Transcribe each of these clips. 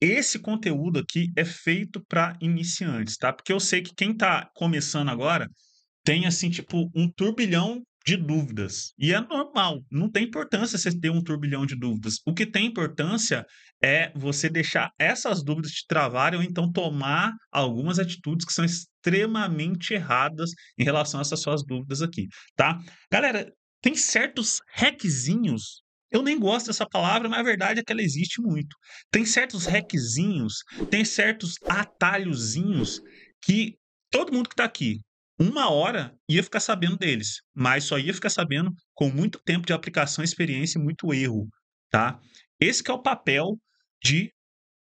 esse conteúdo aqui é feito para iniciantes, tá? Porque eu sei que quem está começando agora tem, assim, tipo, um turbilhão de dúvidas. E é normal, não tem importância você ter um turbilhão de dúvidas. O que tem importância é você deixar essas dúvidas te travarem ou então tomar algumas atitudes que são extremamente erradas em relação a essas suas dúvidas aqui, tá? Galera, tem certos hackzinhos eu nem gosto dessa palavra, mas a verdade é que ela existe muito. Tem certos requisinhos, tá. tem certos atalhozinhos que todo mundo que está aqui, uma hora, ia ficar sabendo deles, mas só ia ficar sabendo com muito tempo de aplicação, experiência e muito erro, tá? Esse é o papel de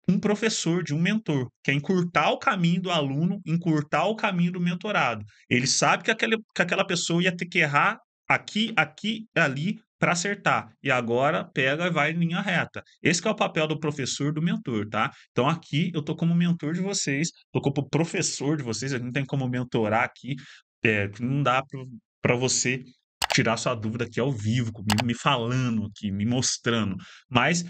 um professor, de um mentor, que é encurtar o caminho do aluno, encurtar o caminho do mentorado. Ele sabe que, aquele, que aquela pessoa ia ter que errar aqui, aqui, ali, para acertar. E agora pega e vai em linha reta. Esse é o papel do professor, do mentor, tá? Então aqui eu tô como mentor de vocês, tô como professor de vocês, não tem como mentorar aqui, é, não dá para você tirar sua dúvida aqui ao vivo, comigo, me falando aqui, me mostrando. Mas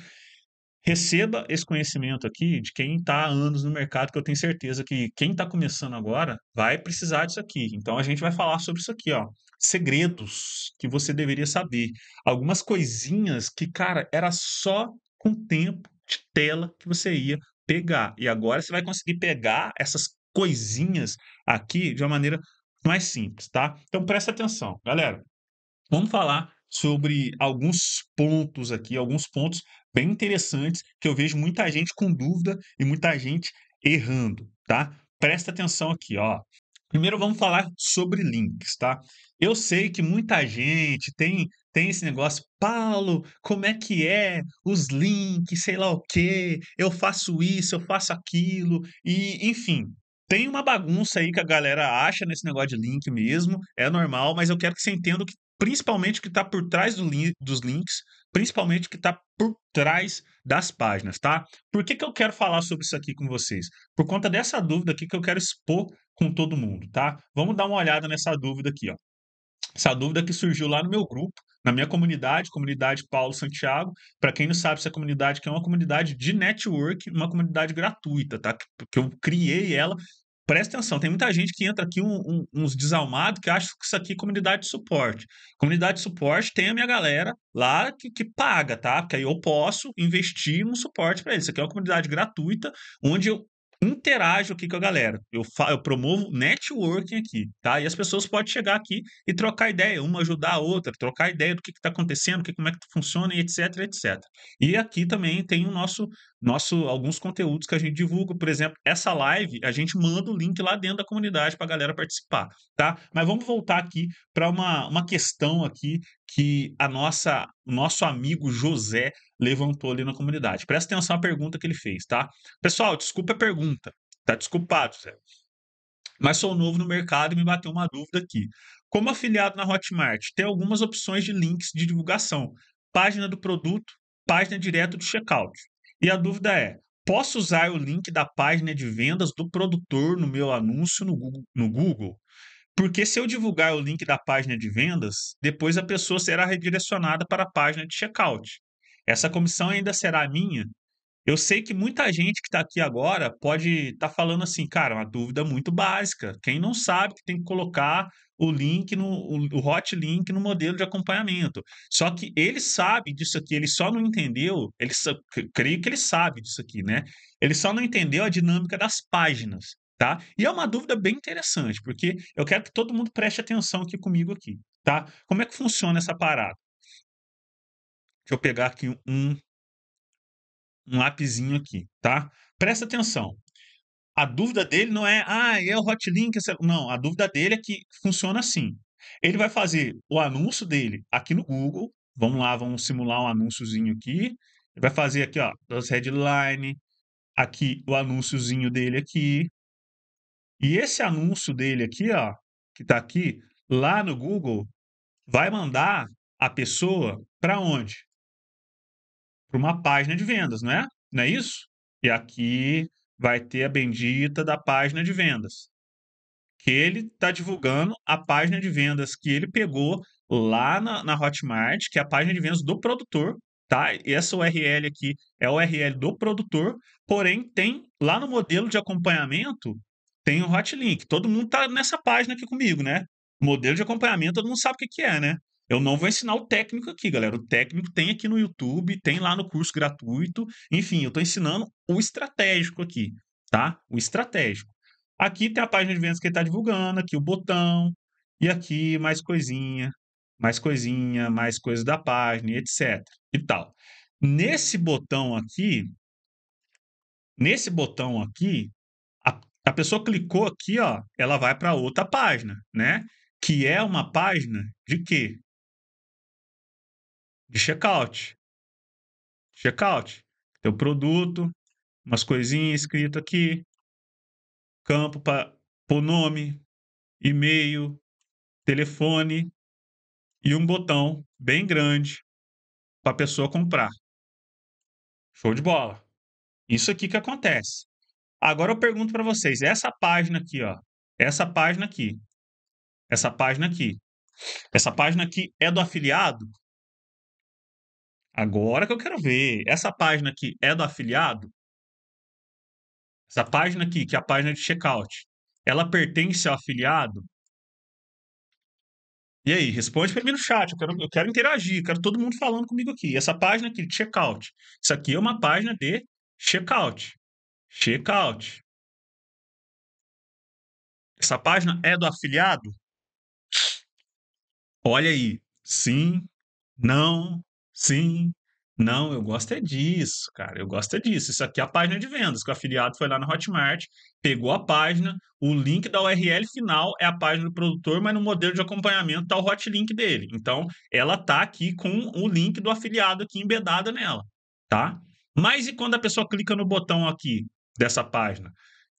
receba esse conhecimento aqui de quem está há anos no mercado, que eu tenho certeza que quem está começando agora vai precisar disso aqui. Então a gente vai falar sobre isso aqui, ó segredos que você deveria saber, algumas coisinhas que, cara, era só com o tempo de tela que você ia pegar. E agora você vai conseguir pegar essas coisinhas aqui de uma maneira mais simples, tá? Então presta atenção, galera. Vamos falar sobre alguns pontos aqui, alguns pontos bem interessantes que eu vejo muita gente com dúvida e muita gente errando, tá? Presta atenção aqui, ó. Primeiro vamos falar sobre links, tá? Eu sei que muita gente tem tem esse negócio, Paulo, como é que é os links, sei lá o quê? Eu faço isso, eu faço aquilo e enfim, tem uma bagunça aí que a galera acha nesse negócio de link mesmo, é normal, mas eu quero que você entenda o que principalmente o que está por trás do link, dos links, principalmente o que está por trás das páginas, tá? Por que, que eu quero falar sobre isso aqui com vocês? Por conta dessa dúvida aqui que eu quero expor com todo mundo, tá? Vamos dar uma olhada nessa dúvida aqui, ó. Essa dúvida que surgiu lá no meu grupo, na minha comunidade, comunidade Paulo Santiago. Para quem não sabe, essa comunidade que é uma comunidade de network, uma comunidade gratuita, tá? Que eu criei ela presta atenção, tem muita gente que entra aqui um, um, uns desalmados que acha que isso aqui é comunidade de suporte. Comunidade de suporte tem a minha galera lá que, que paga, tá? Porque aí eu posso investir no suporte para eles. Isso aqui é uma comunidade gratuita, onde eu interajo aqui com a galera. Eu, eu promovo networking aqui, tá? E as pessoas podem chegar aqui e trocar ideia, uma ajudar a outra, trocar ideia do que está acontecendo, que, como é que funciona, etc, etc. E aqui também tem o nosso nosso, alguns conteúdos que a gente divulga, por exemplo, essa live, a gente manda o link lá dentro da comunidade para a galera participar, tá? Mas vamos voltar aqui para uma, uma questão aqui que a nossa nosso amigo José levantou ali na comunidade. Presta atenção à pergunta que ele fez, tá? Pessoal, desculpa a pergunta, tá desculpado, José. Mas sou novo no mercado e me bateu uma dúvida aqui. Como afiliado na Hotmart, tem algumas opções de links de divulgação. Página do produto, página direto do checkout. E a dúvida é: posso usar o link da página de vendas do produtor no meu anúncio no Google? No Google? Porque se eu divulgar o link da página de vendas, depois a pessoa será redirecionada para a página de checkout. Essa comissão ainda será minha? Eu sei que muita gente que está aqui agora pode estar tá falando assim, cara, é uma dúvida muito básica. Quem não sabe que tem que colocar o link, no, o hot link no modelo de acompanhamento. Só que ele sabe disso aqui, ele só não entendeu, ele creio que ele sabe disso aqui, né? Ele só não entendeu a dinâmica das páginas, tá? E é uma dúvida bem interessante, porque eu quero que todo mundo preste atenção aqui comigo aqui, tá? Como é que funciona essa parada? Deixa eu pegar aqui um um lapisinho aqui, tá? Presta atenção a dúvida dele não é, ah, é o Hotlink. Não, a dúvida dele é que funciona assim. Ele vai fazer o anúncio dele aqui no Google. Vamos lá, vamos simular um anúnciozinho aqui. Ele vai fazer aqui, ó, as headline, aqui o anúnciozinho dele aqui. E esse anúncio dele aqui, ó, que tá aqui, lá no Google, vai mandar a pessoa para onde? Para uma página de vendas, não é? Não é isso? E aqui vai ter a bendita da página de vendas. Que ele está divulgando a página de vendas que ele pegou lá na, na Hotmart, que é a página de vendas do produtor, tá? E essa URL aqui é a URL do produtor, porém tem lá no modelo de acompanhamento tem o um hotlink. Todo mundo tá nessa página aqui comigo, né? Modelo de acompanhamento, todo mundo sabe o que, que é, né? Eu não vou ensinar o técnico aqui, galera. O técnico tem aqui no YouTube, tem lá no curso gratuito. Enfim, eu estou ensinando o estratégico aqui, tá? O estratégico. Aqui tem a página de vendas que ele está divulgando, aqui o botão, e aqui mais coisinha, mais coisinha, mais coisa da página, etc. E tal. Nesse botão aqui, nesse botão aqui, a, a pessoa clicou aqui, ó, ela vai para outra página, né? Que é uma página de quê? de checkout. Checkout. Teu produto, umas coisinhas escritas aqui, campo para pôr nome, e-mail, telefone e um botão bem grande para a pessoa comprar. Show de bola. Isso aqui que acontece. Agora eu pergunto para vocês, essa página aqui, ó, essa página aqui, essa página aqui, essa página aqui é do afiliado? Agora que eu quero ver. Essa página aqui é do afiliado? Essa página aqui, que é a página de checkout, ela pertence ao afiliado? E aí, responde para mim no chat. Eu quero, eu quero interagir, eu quero todo mundo falando comigo aqui. Essa página aqui, de checkout. Isso aqui é uma página de checkout. Checkout. Essa página é do afiliado? Olha aí. Sim, não, Sim. Não, eu gosto é disso, cara. Eu gosto é disso. Isso aqui é a página de vendas, que o afiliado foi lá na Hotmart, pegou a página, o link da URL final é a página do produtor, mas no modelo de acompanhamento tá o hotlink dele. Então, ela tá aqui com o link do afiliado aqui embedado nela, tá? Mas e quando a pessoa clica no botão aqui dessa página?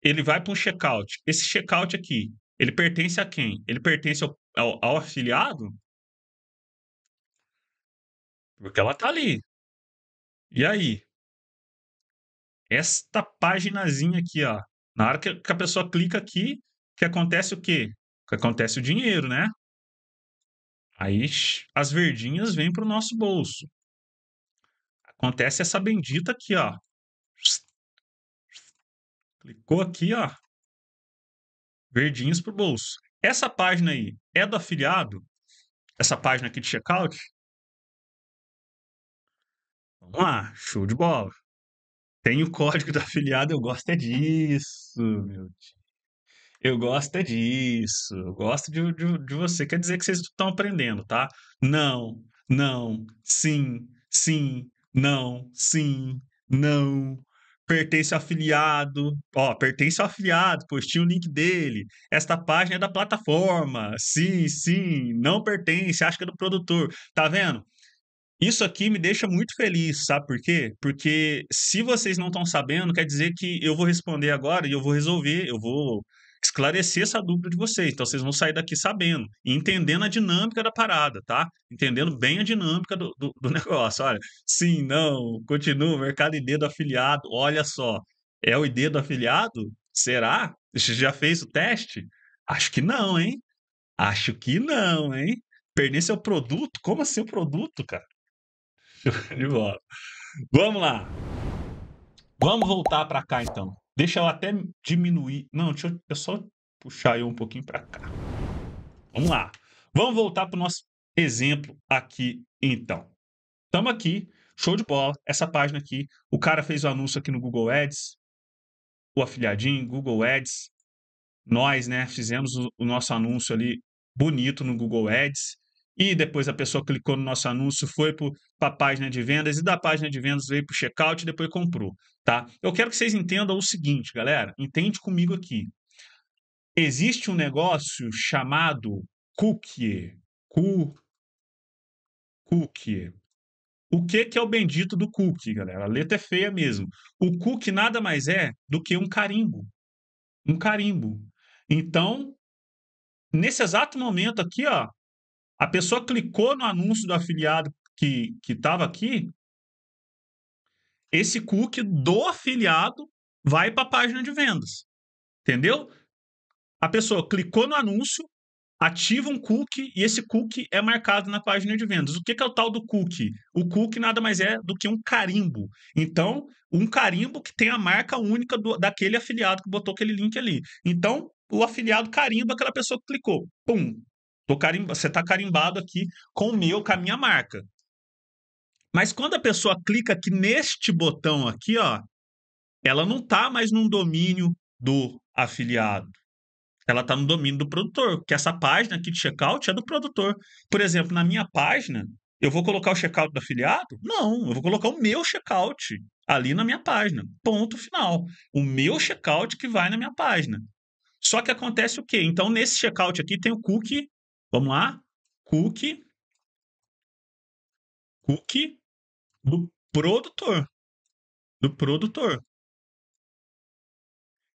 Ele vai para um checkout. Esse checkout aqui, ele pertence a quem? Ele pertence ao, ao, ao afiliado? Porque ela tá ali. E aí? Esta paginazinha aqui, ó. Na hora que a pessoa clica aqui, que acontece o quê? Que acontece o dinheiro, né? Aí as verdinhas vêm pro nosso bolso. Acontece essa bendita aqui, ó. Clicou aqui, ó. Verdinhos pro bolso. Essa página aí é do afiliado? Essa página aqui de checkout? Vamos lá, show de bola. Tem o código do afiliado, eu gosto é disso, meu Deus. Eu gosto é disso. Eu gosto de, de, de você. Quer dizer que vocês estão aprendendo, tá? Não, não, sim, sim, não, sim, não. Pertence ao afiliado. Ó, pertence ao afiliado, pois tinha o link dele. Esta página é da plataforma. Sim, sim, não pertence, acho que é do produtor. Tá vendo? Isso aqui me deixa muito feliz, sabe por quê? Porque se vocês não estão sabendo, quer dizer que eu vou responder agora e eu vou resolver, eu vou esclarecer essa dúvida de vocês. Então vocês vão sair daqui sabendo, entendendo a dinâmica da parada, tá? Entendendo bem a dinâmica do, do, do negócio. Olha, sim, não, continua, mercado ID do afiliado, olha só. É o ID do afiliado? Será? Já fez o teste? Acho que não, hein? Acho que não, hein? Perder seu produto? Como assim o produto, cara? Show de bola. Vamos lá. Vamos voltar para cá então. Deixa eu até diminuir. Não, deixa eu, eu só puxar eu um pouquinho para cá. Vamos lá. Vamos voltar para o nosso exemplo aqui então. Estamos aqui, show de bola. Essa página aqui, o cara fez o anúncio aqui no Google Ads, o afiliadinho, Google Ads. Nós, né, fizemos o, o nosso anúncio ali bonito no Google Ads e depois a pessoa clicou no nosso anúncio, foi para a página de vendas e da página de vendas veio para o checkout e depois comprou, tá? Eu quero que vocês entendam o seguinte, galera, entende comigo aqui. Existe um negócio chamado cookie, cu, cookie. O que, que é o bendito do cookie, galera? A letra é feia mesmo. O cookie nada mais é do que um carimbo. Um carimbo. Então, nesse exato momento aqui, ó, a pessoa clicou no anúncio do afiliado que estava aqui, esse cookie do afiliado vai para a página de vendas. Entendeu? A pessoa clicou no anúncio, ativa um cookie e esse cookie é marcado na página de vendas. O que é o tal do cookie? O cookie nada mais é do que um carimbo. Então, um carimbo que tem a marca única do, daquele afiliado que botou aquele link ali. Então, o afiliado carimba aquela pessoa que clicou. Pum, Carimba, você está carimbado aqui com o meu, com a minha marca. Mas quando a pessoa clica aqui neste botão aqui, ó, ela não está mais num domínio do afiliado. Ela está no domínio do produtor, porque essa página aqui de checkout é do produtor. Por exemplo, na minha página, eu vou colocar o checkout do afiliado? Não, eu vou colocar o meu checkout ali na minha página. Ponto final. O meu checkout que vai na minha página. Só que acontece o quê? Então, nesse checkout aqui tem o cookie Vamos lá? Cookie. Cookie do produtor. Do produtor.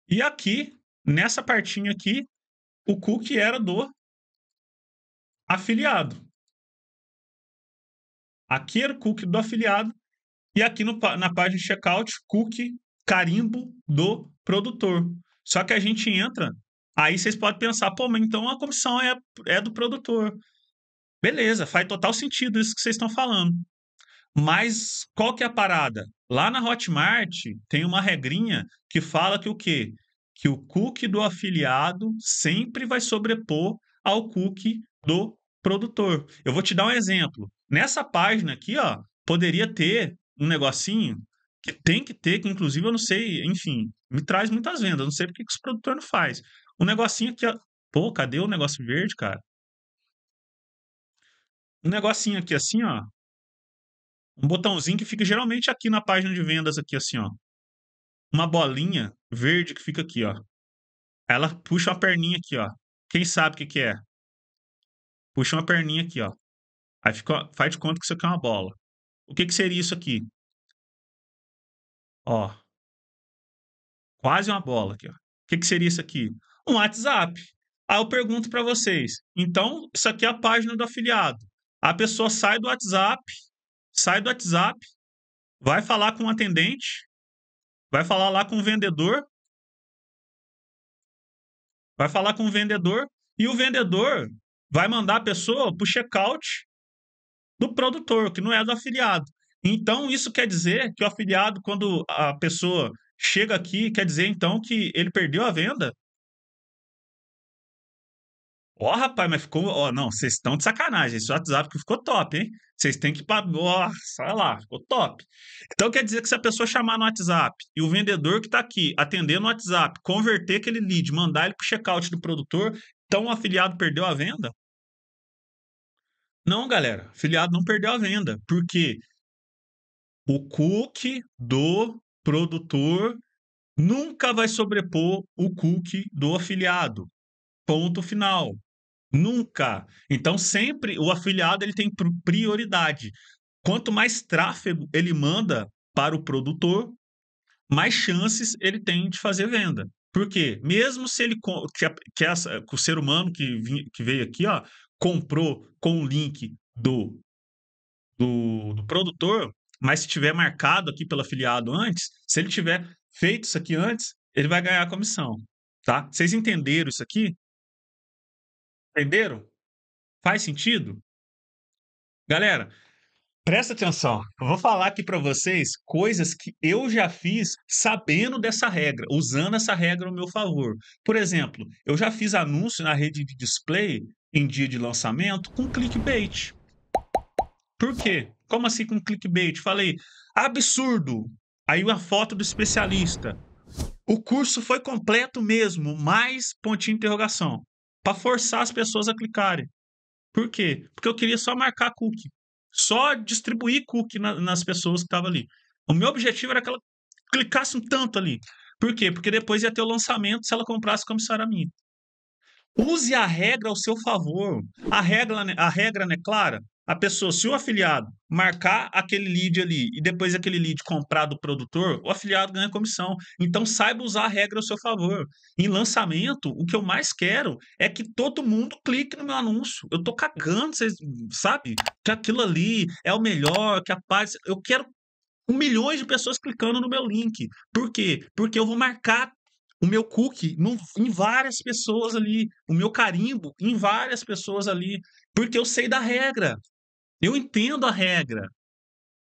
E aqui, nessa partinha aqui, o cookie era do afiliado. Aqui era o cookie do afiliado. E aqui no, na página checkout, cookie carimbo do produtor. Só que a gente entra Aí vocês podem pensar, pô, mas então a comissão é, é do produtor. Beleza, faz total sentido isso que vocês estão falando. Mas qual que é a parada? Lá na Hotmart tem uma regrinha que fala que o quê? Que o cookie do afiliado sempre vai sobrepor ao cookie do produtor. Eu vou te dar um exemplo. Nessa página aqui, ó, poderia ter um negocinho que tem que ter, que inclusive eu não sei, enfim, me traz muitas vendas, não sei porque que os produtor não faz. Um negocinho aqui, ó. Pô, cadê o negócio verde, cara? Um negocinho aqui assim, ó. Um botãozinho que fica geralmente aqui na página de vendas, aqui assim, ó. Uma bolinha verde que fica aqui, ó. Ela puxa uma perninha aqui, ó. Quem sabe o que, que é? Puxa uma perninha aqui, ó. Aí fica, faz de conta que isso aqui é uma bola. O que, que seria isso aqui? Ó. Quase uma bola aqui, ó. O que, que seria isso aqui? um WhatsApp. Aí eu pergunto para vocês: então, isso aqui é a página do afiliado. A pessoa sai do WhatsApp, sai do WhatsApp, vai falar com o atendente, vai falar lá com o vendedor, vai falar com o vendedor, e o vendedor vai mandar a pessoa para o checkout do produtor, que não é do afiliado. Então, isso quer dizer que o afiliado, quando a pessoa chega aqui, quer dizer então que ele perdeu a venda? Ó, oh, rapaz, mas ficou. Ó, oh, não, vocês estão de sacanagem. Esse WhatsApp que ficou top, hein? Vocês têm que. Ó, oh, sei lá, ficou top. Então quer dizer que se a pessoa chamar no WhatsApp e o vendedor que está aqui atender no WhatsApp, converter aquele lead, mandar ele para o checkout do produtor, então o afiliado perdeu a venda? Não, galera. Afiliado não perdeu a venda. Porque o cookie do produtor nunca vai sobrepor o cookie do afiliado. Ponto final. Nunca. Então, sempre o afiliado ele tem prioridade. Quanto mais tráfego ele manda para o produtor, mais chances ele tem de fazer venda. Por quê? Mesmo se ele que, que, essa, que o ser humano que, que veio aqui, ó, comprou com o link do, do, do produtor, mas se tiver marcado aqui pelo afiliado antes, se ele tiver feito isso aqui antes, ele vai ganhar a comissão, tá? Vocês entenderam isso aqui? Entenderam? Faz sentido? Galera, presta atenção. Eu vou falar aqui para vocês coisas que eu já fiz sabendo dessa regra, usando essa regra ao meu favor. Por exemplo, eu já fiz anúncio na rede de display em dia de lançamento com clickbait. Por quê? Como assim com clickbait? Falei, absurdo. Aí uma foto do especialista. O curso foi completo mesmo, mais pontinho de interrogação para forçar as pessoas a clicarem. Por quê? Porque eu queria só marcar cookie, só distribuir cookie na, nas pessoas que estavam ali. O meu objetivo era que ela clicasse um tanto ali. Por quê? Porque depois ia ter o lançamento se ela comprasse comissária minha. Use a regra ao seu favor. A regra, a regra não é clara? a pessoa, se o afiliado marcar aquele lead ali e depois aquele lead comprar do produtor, o afiliado ganha comissão. Então saiba usar a regra a seu favor. Em lançamento, o que eu mais quero é que todo mundo clique no meu anúncio. Eu tô cagando, vocês sabe? Que aquilo ali é o melhor, que a paz, eu quero milhões de pessoas clicando no meu link. Por quê? Porque eu vou marcar o meu cookie em várias pessoas ali, o meu carimbo em várias pessoas ali, porque eu sei da regra. Eu entendo a regra.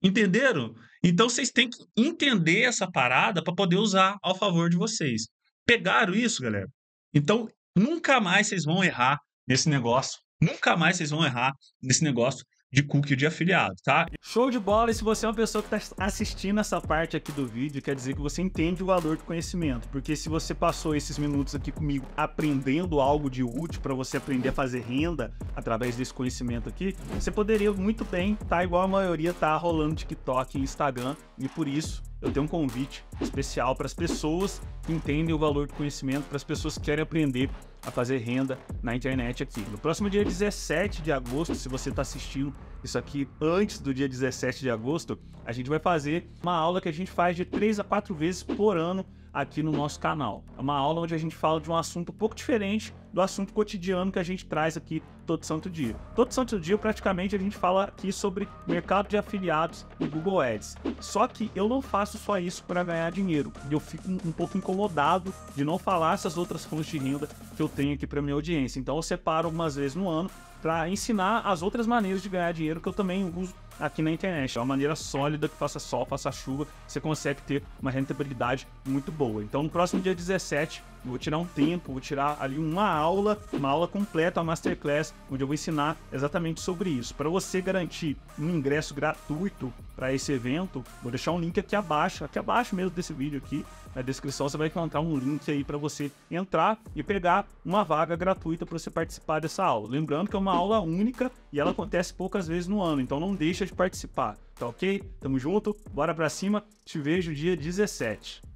Entenderam? Então vocês têm que entender essa parada para poder usar ao favor de vocês. Pegaram isso, galera? Então nunca mais vocês vão errar nesse negócio. Nunca mais vocês vão errar nesse negócio de cookie de afiliado, tá? Show de bola! E se você é uma pessoa que está assistindo essa parte aqui do vídeo, quer dizer que você entende o valor do conhecimento, porque se você passou esses minutos aqui comigo aprendendo algo de útil para você aprender a fazer renda através desse conhecimento aqui, você poderia muito bem tá igual a maioria tá rolando TikTok e Instagram, e por isso eu tenho um convite especial para as pessoas que entendem o valor do conhecimento, para as pessoas que querem aprender a fazer renda na internet aqui. No próximo dia 17 de agosto, se você está assistindo isso aqui antes do dia 17 de agosto, a gente vai fazer uma aula que a gente faz de 3 a 4 vezes por ano aqui no nosso canal. É uma aula onde a gente fala de um assunto um pouco diferente do assunto cotidiano que a gente traz aqui todo santo dia. Todo santo dia, praticamente, a gente fala aqui sobre mercado de afiliados e Google Ads. Só que eu não faço só isso para ganhar dinheiro. Eu fico um pouco incomodado de não falar essas outras fontes de renda que eu tenho aqui para minha audiência. Então eu separo algumas vezes no ano para ensinar as outras maneiras de ganhar dinheiro que eu também uso aqui na internet. É uma maneira sólida que faça sol, faça chuva, você consegue ter uma rentabilidade muito boa. Então, no próximo dia 17, eu vou tirar um tempo, vou tirar ali uma aula, uma aula completa, uma masterclass, onde eu vou ensinar exatamente sobre isso. Para você garantir um ingresso gratuito para esse evento, vou deixar um link aqui abaixo, aqui abaixo mesmo desse vídeo aqui, na descrição você vai encontrar um link aí para você entrar e pegar uma vaga gratuita para você participar dessa aula. Lembrando que é uma aula única e ela acontece poucas vezes no ano, então não deixa de participar, tá ok? Tamo junto, bora para cima, te vejo dia 17.